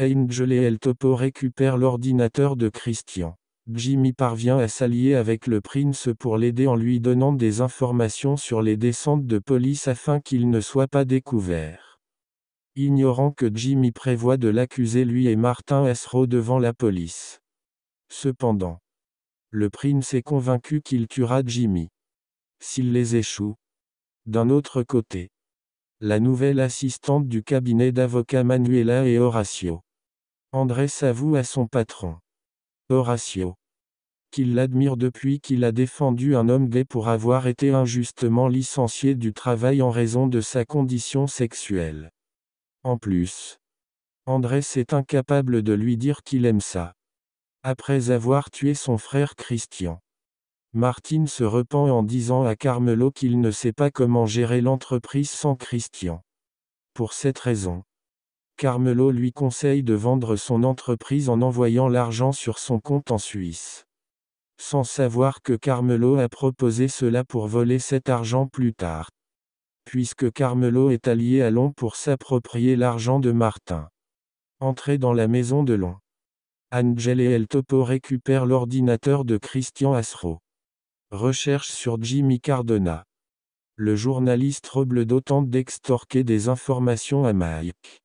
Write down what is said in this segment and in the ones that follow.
Angel et El Topo récupèrent l'ordinateur de Christian. Jimmy parvient à s'allier avec le prince pour l'aider en lui donnant des informations sur les descentes de police afin qu'il ne soit pas découvert. Ignorant que Jimmy prévoit de l'accuser lui et Martin Esro devant la police. Cependant, le prince est convaincu qu'il tuera Jimmy. S'il les échoue. D'un autre côté, la nouvelle assistante du cabinet d'avocats Manuela et Horacio André s'avoue à son patron, Horatio, qu'il l'admire depuis qu'il a défendu un homme gay pour avoir été injustement licencié du travail en raison de sa condition sexuelle. En plus, André est incapable de lui dire qu'il aime ça. Après avoir tué son frère Christian, Martine se repent en disant à Carmelo qu'il ne sait pas comment gérer l'entreprise sans Christian. Pour cette raison, Carmelo lui conseille de vendre son entreprise en envoyant l'argent sur son compte en Suisse. Sans savoir que Carmelo a proposé cela pour voler cet argent plus tard. Puisque Carmelo est allié à Long pour s'approprier l'argent de Martin. Entrée dans la maison de Long. Angel et El Topo récupèrent l'ordinateur de Christian Asro. Recherche sur Jimmy Cardona. Le journaliste Robledo d'autant d'extorquer des informations à Mike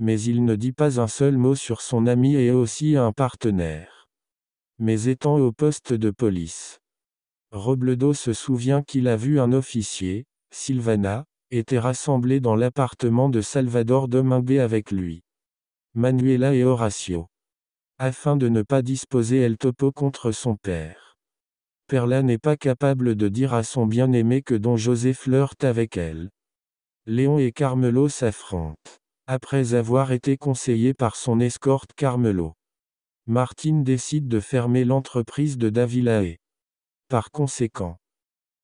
mais il ne dit pas un seul mot sur son ami et aussi un partenaire. Mais étant au poste de police, Robledo se souvient qu'il a vu un officier, Silvana, était rassemblé dans l'appartement de Salvador Domingue avec lui. Manuela et Horacio. Afin de ne pas disposer El Topo contre son père. Perla n'est pas capable de dire à son bien-aimé que Don José flirte avec elle. Léon et Carmelo s'affrontent après avoir été conseillé par son escorte Carmelo. Martin décide de fermer l'entreprise de Davilae. Par conséquent,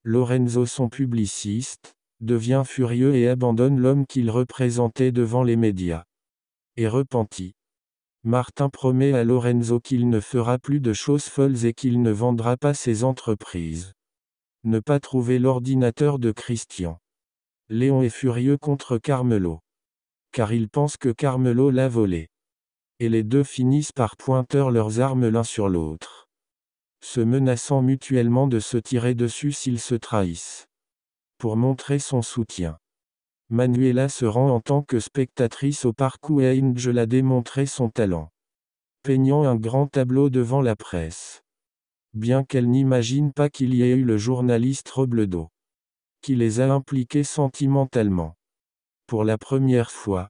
Lorenzo son publiciste, devient furieux et abandonne l'homme qu'il représentait devant les médias. Et repentit. Martin promet à Lorenzo qu'il ne fera plus de choses folles et qu'il ne vendra pas ses entreprises. Ne pas trouver l'ordinateur de Christian. Léon est furieux contre Carmelo car il pense que Carmelo l'a volé. Et les deux finissent par pointer leurs armes l'un sur l'autre, se menaçant mutuellement de se tirer dessus s'ils se trahissent. Pour montrer son soutien. Manuela se rend en tant que spectatrice au parcours et Angel a démontré son talent, peignant un grand tableau devant la presse. Bien qu'elle n'imagine pas qu'il y ait eu le journaliste Robledo, qui les a impliqués sentimentalement pour la première fois.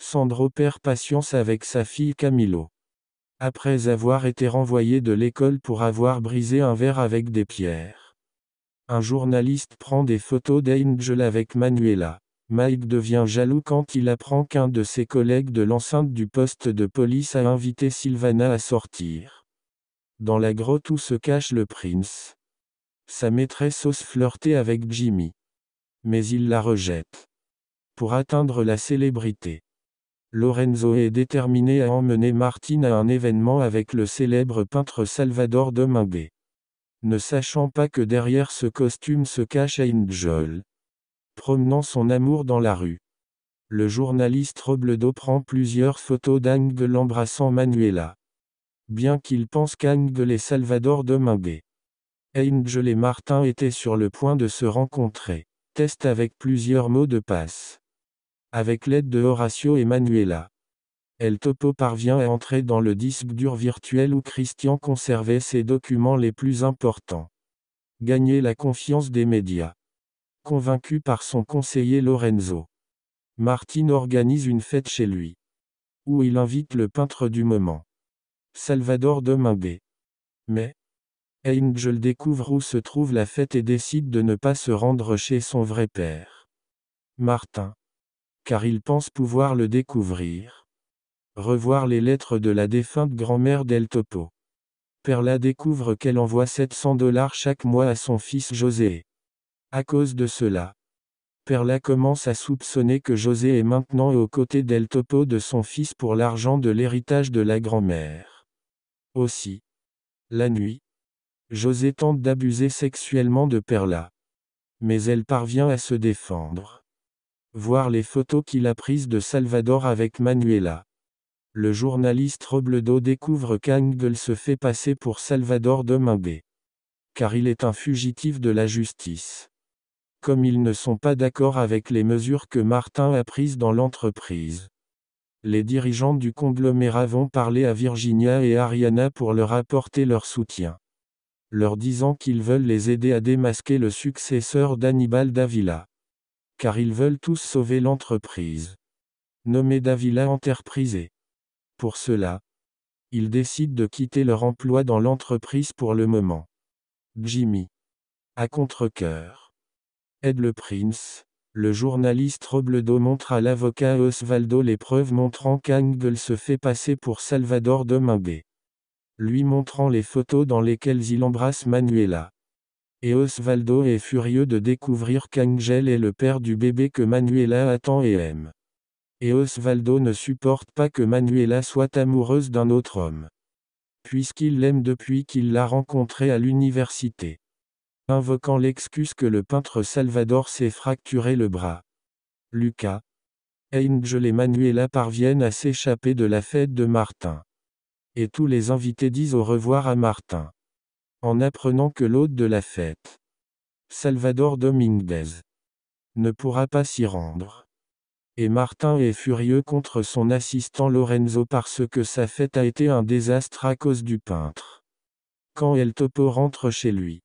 Sandro perd patience avec sa fille Camilo. Après avoir été renvoyé de l'école pour avoir brisé un verre avec des pierres. Un journaliste prend des photos d'Angel avec Manuela. Mike devient jaloux quand il apprend qu'un de ses collègues de l'enceinte du poste de police a invité Sylvana à sortir. Dans la grotte où se cache le prince, sa maîtresse ose flirter avec Jimmy. Mais il la rejette pour atteindre la célébrité. Lorenzo est déterminé à emmener Martine à un événement avec le célèbre peintre Salvador Domingue. Ne sachant pas que derrière ce costume se cache Angel. Promenant son amour dans la rue. Le journaliste Robledo prend plusieurs photos d'Angel embrassant Manuela. Bien qu'il pense qu'Angel et Salvador Domingue. Angel et Martin étaient sur le point de se rencontrer. Test avec plusieurs mots de passe avec l'aide de Horacio et Manuela. El Topo parvient à entrer dans le disque dur virtuel où Christian conservait ses documents les plus importants. Gagner la confiance des médias. Convaincu par son conseiller Lorenzo. Martin organise une fête chez lui. Où il invite le peintre du moment. Salvador Domingue. Mais, Angel découvre où se trouve la fête et décide de ne pas se rendre chez son vrai père. Martin car il pense pouvoir le découvrir. Revoir les lettres de la défunte grand-mère d'El Topo. Perla découvre qu'elle envoie 700 dollars chaque mois à son fils José. À cause de cela, Perla commence à soupçonner que José est maintenant aux côtés d'El Topo de son fils pour l'argent de l'héritage de la grand-mère. Aussi, la nuit, José tente d'abuser sexuellement de Perla. Mais elle parvient à se défendre. Voir les photos qu'il a prises de Salvador avec Manuela. Le journaliste Robledo découvre qu'Angel se fait passer pour Salvador de Mimbé. Car il est un fugitif de la justice. Comme ils ne sont pas d'accord avec les mesures que Martin a prises dans l'entreprise. Les dirigeants du conglomérat vont parler à Virginia et Ariana pour leur apporter leur soutien leur disant qu'ils veulent les aider à démasquer le successeur d'Anibal Davila car ils veulent tous sauver l'entreprise. Nommé Davila Enterprise. Pour cela, ils décident de quitter leur emploi dans l'entreprise pour le moment. Jimmy. À contre-coeur. Aide le prince. Le journaliste Robledo montre à l'avocat Osvaldo les preuves montrant qu'Angle se fait passer pour Salvador Domingue. Lui montrant les photos dans lesquelles il embrasse Manuela et Osvaldo est furieux de découvrir qu'Angel est le père du bébé que Manuela attend et aime. Et Osvaldo ne supporte pas que Manuela soit amoureuse d'un autre homme. Puisqu'il l'aime depuis qu'il l'a rencontrée à l'université. Invoquant l'excuse que le peintre Salvador s'est fracturé le bras. Lucas. Angel et Manuela parviennent à s'échapper de la fête de Martin. Et tous les invités disent au revoir à Martin en apprenant que l'hôte de la fête, Salvador Dominguez, ne pourra pas s'y rendre. Et Martin est furieux contre son assistant Lorenzo parce que sa fête a été un désastre à cause du peintre. Quand El Topo rentre chez lui,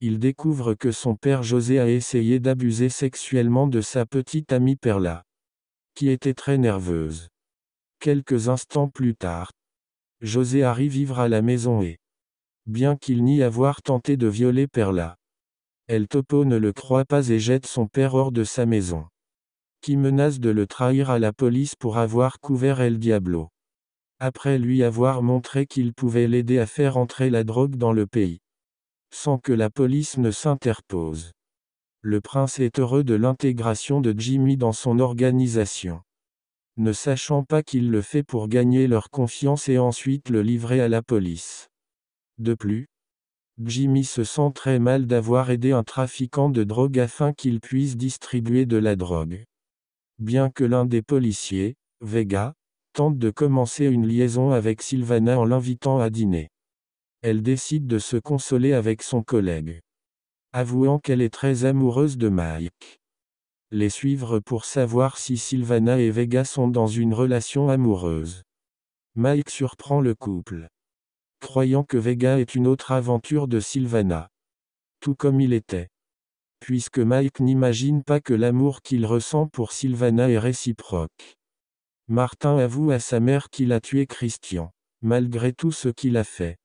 il découvre que son père José a essayé d'abuser sexuellement de sa petite amie Perla, qui était très nerveuse. Quelques instants plus tard, José arrive vivre à la maison et bien qu'il nie avoir tenté de violer Perla. El Topo ne le croit pas et jette son père hors de sa maison. Qui menace de le trahir à la police pour avoir couvert El Diablo. Après lui avoir montré qu'il pouvait l'aider à faire entrer la drogue dans le pays. Sans que la police ne s'interpose. Le prince est heureux de l'intégration de Jimmy dans son organisation ne sachant pas qu'il le fait pour gagner leur confiance et ensuite le livrer à la police. De plus, Jimmy se sent très mal d'avoir aidé un trafiquant de drogue afin qu'il puisse distribuer de la drogue. Bien que l'un des policiers, Vega, tente de commencer une liaison avec Sylvana en l'invitant à dîner. Elle décide de se consoler avec son collègue, avouant qu'elle est très amoureuse de Mike. Les suivre pour savoir si Sylvana et Vega sont dans une relation amoureuse. Mike surprend le couple croyant que Vega est une autre aventure de Sylvana. Tout comme il était. Puisque Mike n'imagine pas que l'amour qu'il ressent pour Sylvana est réciproque. Martin avoue à sa mère qu'il a tué Christian, malgré tout ce qu'il a fait.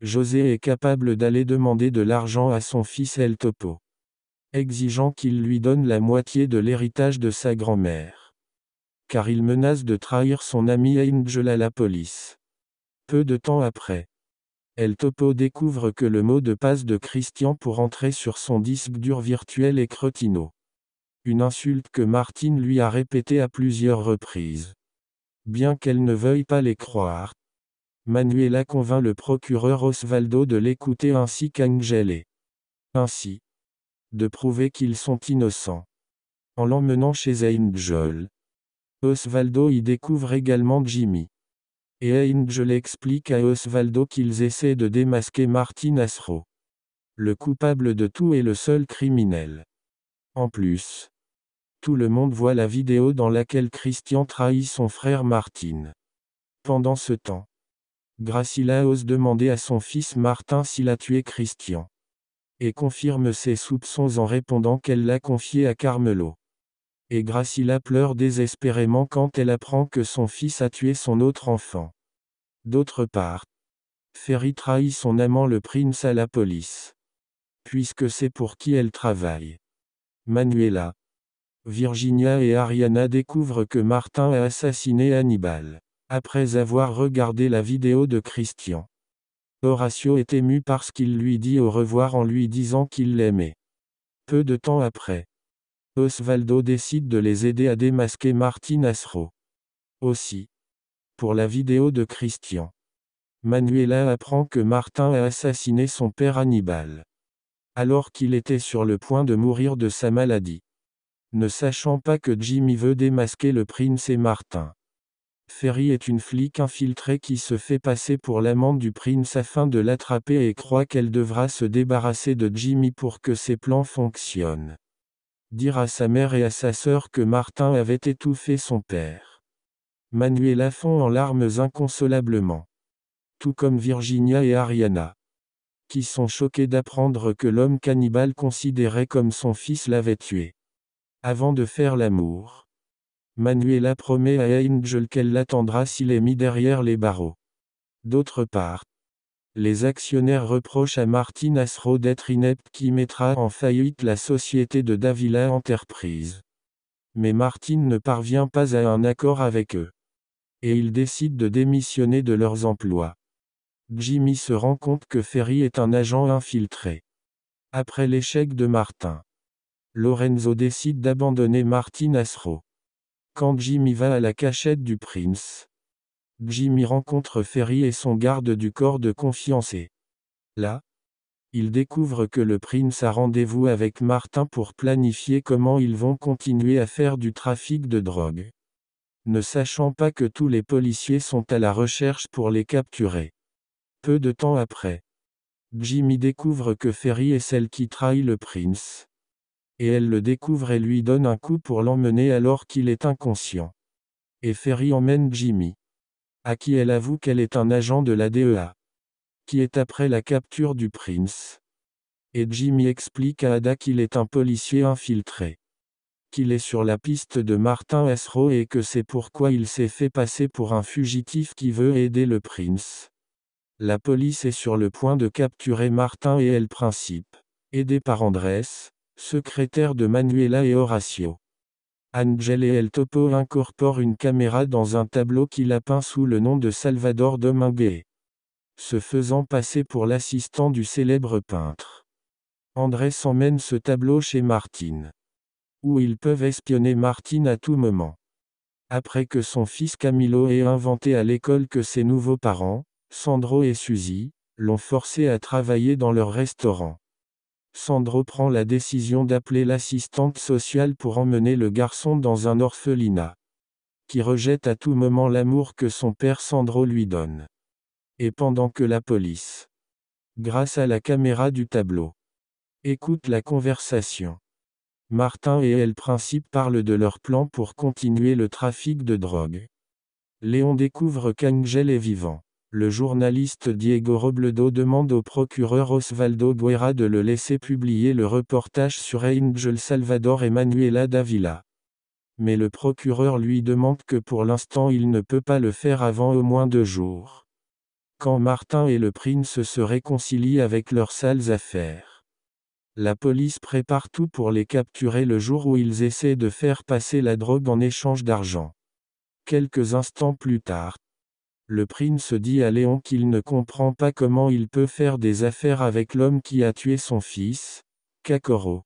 José est capable d'aller demander de l'argent à son fils El Topo, exigeant qu'il lui donne la moitié de l'héritage de sa grand-mère. Car il menace de trahir son ami Angel à la police. Peu de temps après, El Topo découvre que le mot de passe de Christian pour entrer sur son disque dur virtuel est Cretino. Une insulte que Martine lui a répétée à plusieurs reprises. Bien qu'elle ne veuille pas les croire, Manuela convainc le procureur Osvaldo de l'écouter ainsi et Ainsi, de prouver qu'ils sont innocents. En l'emmenant chez Angel, Osvaldo y découvre également Jimmy et Angel l'explique à Osvaldo qu'ils essaient de démasquer Martin Asro. Le coupable de tout est le seul criminel. En plus, tout le monde voit la vidéo dans laquelle Christian trahit son frère Martin. Pendant ce temps, Gracila ose demander à son fils Martin s'il a tué Christian. Et confirme ses soupçons en répondant qu'elle l'a confié à Carmelo et Gracila pleure désespérément quand elle apprend que son fils a tué son autre enfant. D'autre part, Ferry trahit son amant le prince à la police. Puisque c'est pour qui elle travaille. Manuela, Virginia et Ariana découvrent que Martin a assassiné Hannibal. Après avoir regardé la vidéo de Christian, Horatio est ému parce qu'il lui dit au revoir en lui disant qu'il l'aimait. Peu de temps après, Osvaldo décide de les aider à démasquer Martin Asro. Aussi. Pour la vidéo de Christian. Manuela apprend que Martin a assassiné son père Hannibal. Alors qu'il était sur le point de mourir de sa maladie. Ne sachant pas que Jimmy veut démasquer le prince et Martin. Ferry est une flic infiltrée qui se fait passer pour l'amante du prince afin de l'attraper et croit qu'elle devra se débarrasser de Jimmy pour que ses plans fonctionnent dire à sa mère et à sa sœur que Martin avait étouffé son père. Manuela fond en larmes inconsolablement. Tout comme Virginia et Ariana. Qui sont choqués d'apprendre que l'homme cannibale considérait comme son fils l'avait tué. Avant de faire l'amour. Manuela promet à Angel qu'elle l'attendra s'il est mis derrière les barreaux. D'autre part, les actionnaires reprochent à Martin Asro d'être inepte qui mettra en faillite la société de Davila Enterprise. Mais Martin ne parvient pas à un accord avec eux. Et ils décident de démissionner de leurs emplois. Jimmy se rend compte que Ferry est un agent infiltré. Après l'échec de Martin, Lorenzo décide d'abandonner Martin Asro. Quand Jimmy va à la cachette du prince, Jimmy rencontre Ferry et son garde du corps de confiance et là, il découvre que le prince a rendez-vous avec Martin pour planifier comment ils vont continuer à faire du trafic de drogue. Ne sachant pas que tous les policiers sont à la recherche pour les capturer. Peu de temps après, Jimmy découvre que Ferry est celle qui trahit le prince. Et elle le découvre et lui donne un coup pour l'emmener alors qu'il est inconscient. Et Ferry emmène Jimmy à qui elle avoue qu'elle est un agent de la DEA, qui est après la capture du prince. Et Jimmy explique à Ada qu'il est un policier infiltré, qu'il est sur la piste de Martin Esro et que c'est pourquoi il s'est fait passer pour un fugitif qui veut aider le prince. La police est sur le point de capturer Martin et El Principe, aidé par Andrés, secrétaire de Manuela et Horacio. Angel et El Topo incorporent une caméra dans un tableau qu'il a peint sous le nom de Salvador Domingue, se faisant passer pour l'assistant du célèbre peintre. André emmène ce tableau chez Martine, où ils peuvent espionner Martine à tout moment. Après que son fils Camilo ait inventé à l'école que ses nouveaux parents, Sandro et Suzy, l'ont forcé à travailler dans leur restaurant. Sandro prend la décision d'appeler l'assistante sociale pour emmener le garçon dans un orphelinat, qui rejette à tout moment l'amour que son père Sandro lui donne. Et pendant que la police, grâce à la caméra du tableau, écoute la conversation, Martin et El Principe parlent de leur plan pour continuer le trafic de drogue. Léon découvre qu'Angel est vivant. Le journaliste Diego Robledo demande au procureur Osvaldo Guerra de le laisser publier le reportage sur Angel Salvador et Manuela Davila. Mais le procureur lui demande que pour l'instant il ne peut pas le faire avant au moins deux jours. Quand Martin et le prince se réconcilient avec leurs sales affaires. La police prépare tout pour les capturer le jour où ils essaient de faire passer la drogue en échange d'argent. Quelques instants plus tard, le prince dit à Léon qu'il ne comprend pas comment il peut faire des affaires avec l'homme qui a tué son fils, Kakoro.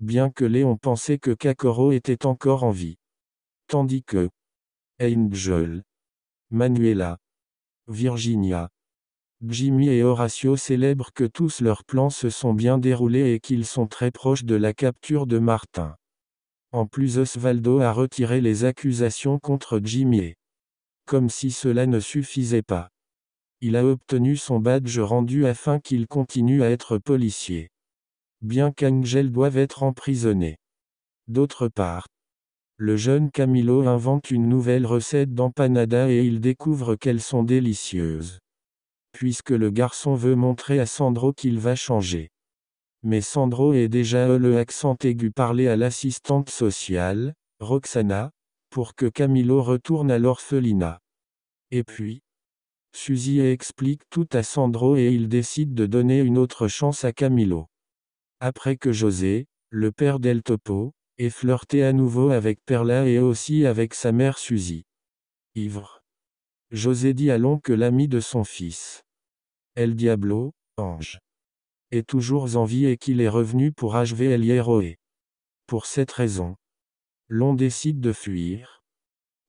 Bien que Léon pensait que Kakoro était encore en vie. Tandis que Angel, Manuela, Virginia, Jimmy et Horatio célèbrent que tous leurs plans se sont bien déroulés et qu'ils sont très proches de la capture de Martin. En plus Osvaldo a retiré les accusations contre Jimmy comme si cela ne suffisait pas. Il a obtenu son badge rendu afin qu'il continue à être policier. Bien qu'Angel doive être emprisonné. D'autre part, le jeune Camilo invente une nouvelle recette d'empanada et il découvre qu'elles sont délicieuses. Puisque le garçon veut montrer à Sandro qu'il va changer. Mais Sandro est déjà le accent aigu parlé à l'assistante sociale, Roxana, pour que Camilo retourne à l'orphelinat. Et puis, Suzy explique tout à Sandro et il décide de donner une autre chance à Camilo. Après que José, le père d'El Topo, ait flirté à nouveau avec Perla et aussi avec sa mère Suzy. Ivre. José dit à que l'ami de son fils. El Diablo, ange. Est toujours en vie et qu'il est revenu pour achever El Hierroé. Pour cette raison, l'on décide de fuir.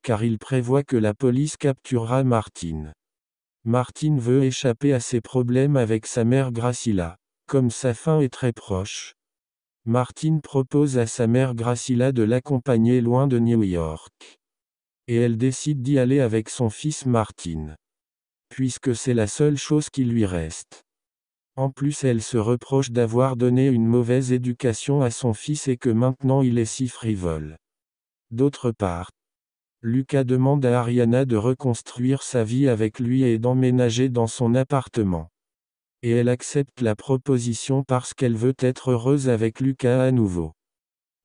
Car il prévoit que la police capturera Martine. Martine veut échapper à ses problèmes avec sa mère Gracilla. Comme sa fin est très proche, Martine propose à sa mère Gracilla de l'accompagner loin de New York. Et elle décide d'y aller avec son fils Martine. Puisque c'est la seule chose qui lui reste. En plus, elle se reproche d'avoir donné une mauvaise éducation à son fils et que maintenant il est si frivole. D'autre part, Lucas demande à Ariana de reconstruire sa vie avec lui et d'emménager dans son appartement. Et elle accepte la proposition parce qu'elle veut être heureuse avec Lucas à nouveau.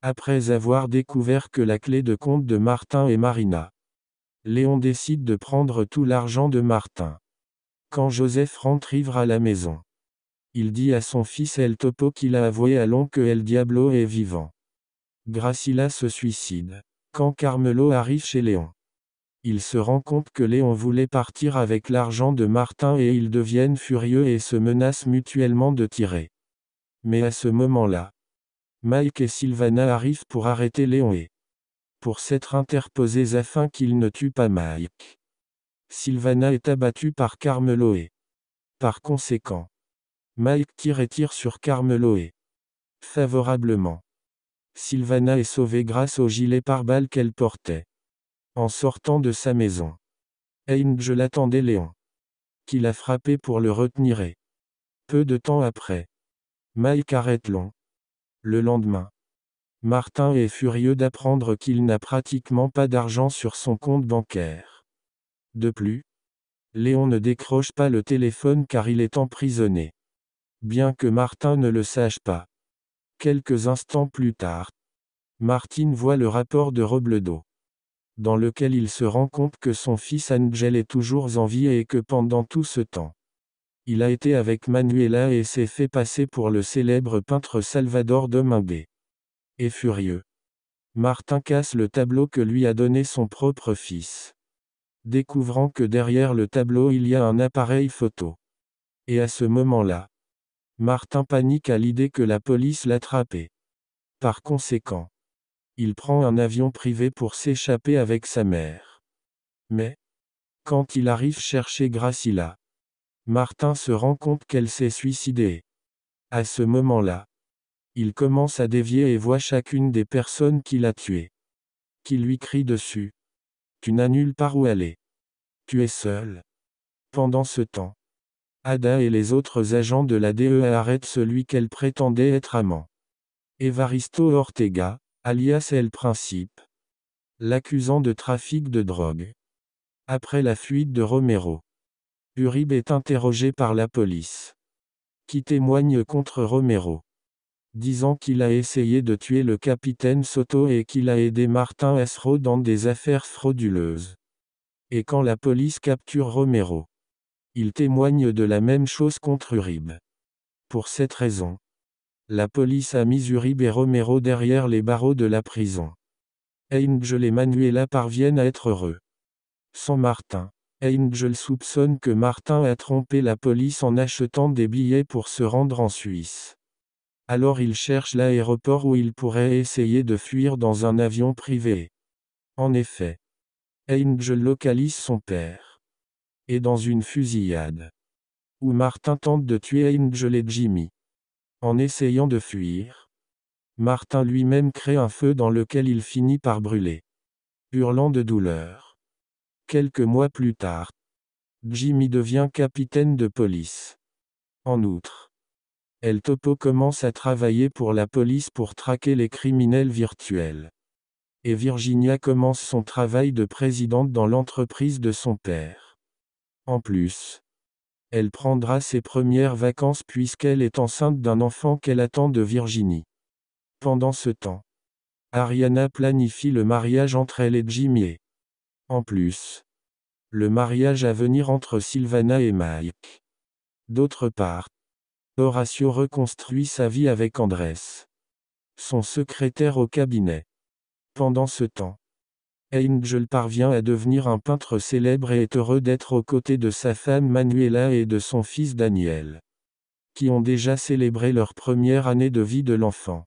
Après avoir découvert que la clé de compte de Martin est Marina, Léon décide de prendre tout l'argent de Martin. Quand Joseph rentre ivre à la maison, il dit à son fils El Topo qu'il a avoué à Long que El Diablo est vivant. Gracila se suicide. Quand Carmelo arrive chez Léon, il se rend compte que Léon voulait partir avec l'argent de Martin et ils deviennent furieux et se menacent mutuellement de tirer. Mais à ce moment-là, Mike et Sylvana arrivent pour arrêter Léon et pour s'être interposés afin qu'il ne tue pas Mike. Sylvana est abattue par Carmelo et par conséquent, Mike tire et tire sur Carmelo et favorablement. Sylvana est sauvée grâce au gilet pare-balles qu'elle portait. En sortant de sa maison. je l'attendait Léon. Qui l'a frappé pour le retenir et. Peu de temps après. Mike arrête Long. Le lendemain. Martin est furieux d'apprendre qu'il n'a pratiquement pas d'argent sur son compte bancaire. De plus, Léon ne décroche pas le téléphone car il est emprisonné. Bien que Martin ne le sache pas, Quelques instants plus tard, Martin voit le rapport de Robledo, dans lequel il se rend compte que son fils Angel est toujours en vie et que pendant tout ce temps, il a été avec Manuela et s'est fait passer pour le célèbre peintre Salvador Domingue. Et furieux, Martin casse le tableau que lui a donné son propre fils, découvrant que derrière le tableau il y a un appareil photo. Et à ce moment-là, Martin panique à l'idée que la police l'attrapait. Par conséquent, il prend un avion privé pour s'échapper avec sa mère. Mais, quand il arrive chercher Gracila, Martin se rend compte qu'elle s'est suicidée. À ce moment-là, il commence à dévier et voit chacune des personnes qui l'a tuées. Qui lui crie dessus. Tu n'as nulle part où aller. Tu es seul. Pendant ce temps, Ada et les autres agents de la DEA arrêtent celui qu'elle prétendait être amant. Evaristo Ortega, alias El Principe, l'accusant de trafic de drogue. Après la fuite de Romero, Uribe est interrogé par la police, qui témoigne contre Romero, disant qu'il a essayé de tuer le capitaine Soto et qu'il a aidé Martin Asro dans des affaires frauduleuses. Et quand la police capture Romero, il témoigne de la même chose contre Uribe. Pour cette raison, la police a mis Uribe et Romero derrière les barreaux de la prison. Angel et Manuela parviennent à être heureux. Sans Martin, Angel soupçonne que Martin a trompé la police en achetant des billets pour se rendre en Suisse. Alors il cherche l'aéroport où il pourrait essayer de fuir dans un avion privé. En effet, Angel localise son père. Et dans une fusillade. Où Martin tente de tuer Angel et Jimmy. En essayant de fuir, Martin lui-même crée un feu dans lequel il finit par brûler. Hurlant de douleur. Quelques mois plus tard, Jimmy devient capitaine de police. En outre, El Topo commence à travailler pour la police pour traquer les criminels virtuels. Et Virginia commence son travail de présidente dans l'entreprise de son père. En plus, elle prendra ses premières vacances puisqu'elle est enceinte d'un enfant qu'elle attend de Virginie. Pendant ce temps, Ariana planifie le mariage entre elle et Jimmy. En plus, le mariage à venir entre Sylvana et Mike. D'autre part, Horatio reconstruit sa vie avec Andrés, son secrétaire au cabinet. Pendant ce temps, Angel parvient à devenir un peintre célèbre et est heureux d'être aux côtés de sa femme Manuela et de son fils Daniel, qui ont déjà célébré leur première année de vie de l'enfant.